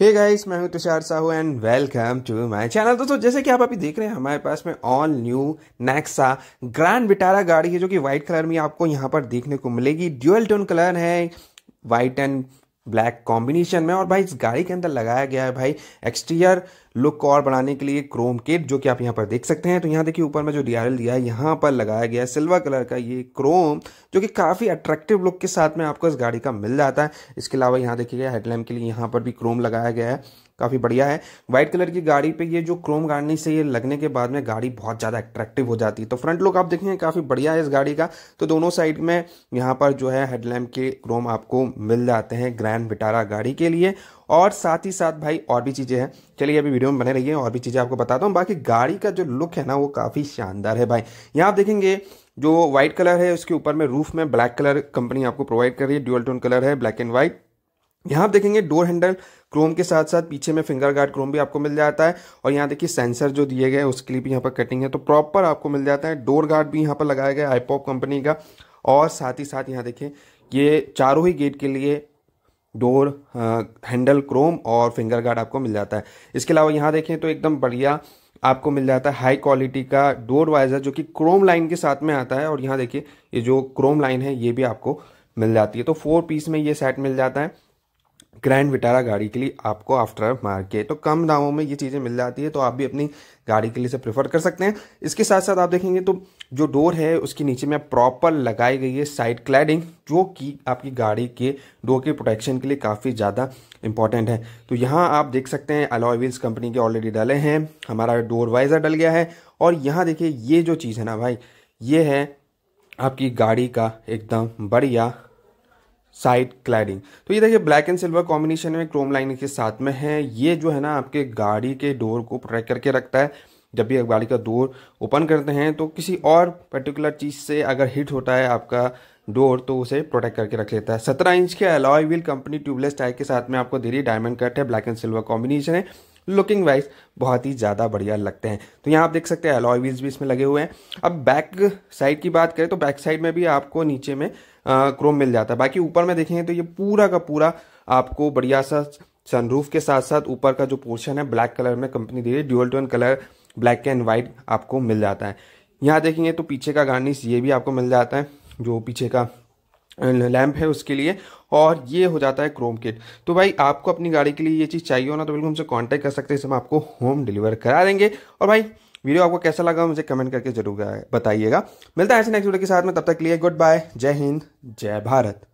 हे guys मैं हूं Tushar Sahu and welcome to my channel दोस्तों जैसे कि आप अभी देख रहे हैं हमारे पास में all new Nexa Grand Vitara गाड़ी है जो कि वाइट कलर में आपको यहां पर देखने को मिलेगी ड्यूअल टोन कलर है व्हाइट एंड ब्लैक कॉम्बिनेशन में और भाई इस गाड़ी के अंदर लगाया गया है भाई एक्सटीरियर लुक को और बढ़ाने के लिए क्रोम किट जो कि आप यहाँ पर देख सकते हैं तो यहाँ देखिए ऊपर में जो डी दिया है यहाँ पर लगाया गया है सिल्वर कलर का ये क्रोम जो कि काफ़ी अट्रैक्टिव लुक के साथ में आपको इस गाड़ी का मिल जाता है इसके अलावा यहाँ देखिएगा हेडलैम्प के लिए यहाँ पर भी क्रोम लगाया गया है काफ़ी बढ़िया है वाइट कलर की गाड़ी पे ये जो क्रोम गार्निश से ये लगने के बाद में गाड़ी बहुत ज़्यादा एट्रैक्टिव हो जाती है तो फ्रंट लुक आप देखेंगे काफ़ी बढ़िया है इस गाड़ी का तो दोनों साइड में यहाँ पर जो है हेडलैम्प के क्रोम आपको मिल जाते हैं ग्रैंड विटारा गाड़ी के लिए और साथ ही साथ भाई और भी चीज़ें हैं चलिए अभी वीडियो में बने रहिए और भी चीज़ें आपको बताता हूँ बाकी गाड़ी का जो लुक है ना वो काफ़ी शानदार है भाई यहाँ आप देखेंगे जो व्हाइट कलर है उसके ऊपर में रूफ में ब्लैक कलर कंपनी आपको प्रोवाइड कर रही है ड्यूअल टोन कलर है ब्लैक एंड व्हाइट यहाँ आप देखेंगे डोर हैंडल क्रोम के साथ साथ पीछे में फिंगर गार्ड क्रोम भी आपको मिल जाता है और यहाँ देखिए सेंसर जो दिए गए उसके लिए भी यहाँ पर कटिंग है तो प्रॉपर आपको मिल जाता है डोर गार्ड भी यहाँ पर लगाया गया आईपॉप कंपनी का और साथ ही साथ यहाँ देखिए ये चारों ही गेट के लिए डोर हैंडल क्रोम और फिंगर गार्ड आपको मिल जाता है इसके अलावा यहाँ देखें तो एकदम बढ़िया आपको मिल जाता है हाई क्वालिटी का डोर वाइजर जो कि क्रोम लाइन के साथ में आता है और यहाँ देखिए ये जो क्रोम लाइन है ये भी आपको मिल जाती है तो फोर पीस में ये सेट मिल जाता है ग्रैंड विटारा गाड़ी के लिए आपको आफ्टर मार्केट तो कम दामों में ये चीज़ें मिल जाती है तो आप भी अपनी गाड़ी के लिए से प्रेफर कर सकते हैं इसके साथ साथ आप देखेंगे तो जो डोर है उसके नीचे में प्रॉपर लगाई गई है साइड क्लैडिंग जो कि आपकी गाड़ी के डोर के प्रोटेक्शन के लिए काफ़ी ज़्यादा इंपॉर्टेंट है तो यहाँ आप देख सकते हैं अलॉय व्हील्स कंपनी के ऑलरेडी डले हैं हमारा डोर वाइजर डल गया है और यहाँ देखिए ये जो चीज़ है ना भाई ये है आपकी गाड़ी का एकदम बढ़िया साइड क्लैडिंग तो ये देखिए ब्लैक एंड सिल्वर कॉम्बिनेशन में क्रोम लाइनिंग के साथ में है ये जो है ना आपके गाड़ी के डोर को प्रोटेक्ट करके रखता है जब भी गाड़ी का डोर ओपन करते हैं तो किसी और पर्टिकुलर चीज़ से अगर हिट होता है आपका डोर तो उसे प्रोटेक्ट करके रख लेता है सत्रह इंच के alloy wheel company tubeless type के साथ में आपको दे रही डायमंड कट है ब्लैक एंड सिल्वर कॉम्बिनेशन है लुकिंग वाइज बहुत ही ज़्यादा बढ़िया लगते हैं तो यहाँ आप देख सकते हैं अलॉय व्हील्स भी इसमें लगे हुए हैं अब बैक साइड की बात करें तो बैक साइड में भी आपको नीचे में क्रोम मिल जाता है बाकी ऊपर में देखेंगे तो ये पूरा का पूरा आपको बढ़िया सा सनरूफ के साथ साथ ऊपर का जो पोर्शन है ब्लैक कलर में कंपनी दे रही है dual tone colour black and white आपको मिल जाता है यहाँ देखेंगे तो पीछे का गार्निश ये भी आपको मिल जाता है जो पीछे का लैम्प है उसके लिए और ये हो जाता है क्रोम किट तो भाई आपको अपनी गाड़ी के लिए ये चीज़ चाहिए होना तो बिल्कुल हमसे कांटेक्ट कर सकते हैं इसमें हम आपको होम डिलीवर करा देंगे और भाई वीडियो आपको कैसा लगा मुझे कमेंट करके जरूर बताइएगा मिलता है ऐसे नेक्स्ट वीडियो के साथ में तब तक लिए गुड बाय जय हिंद जय भारत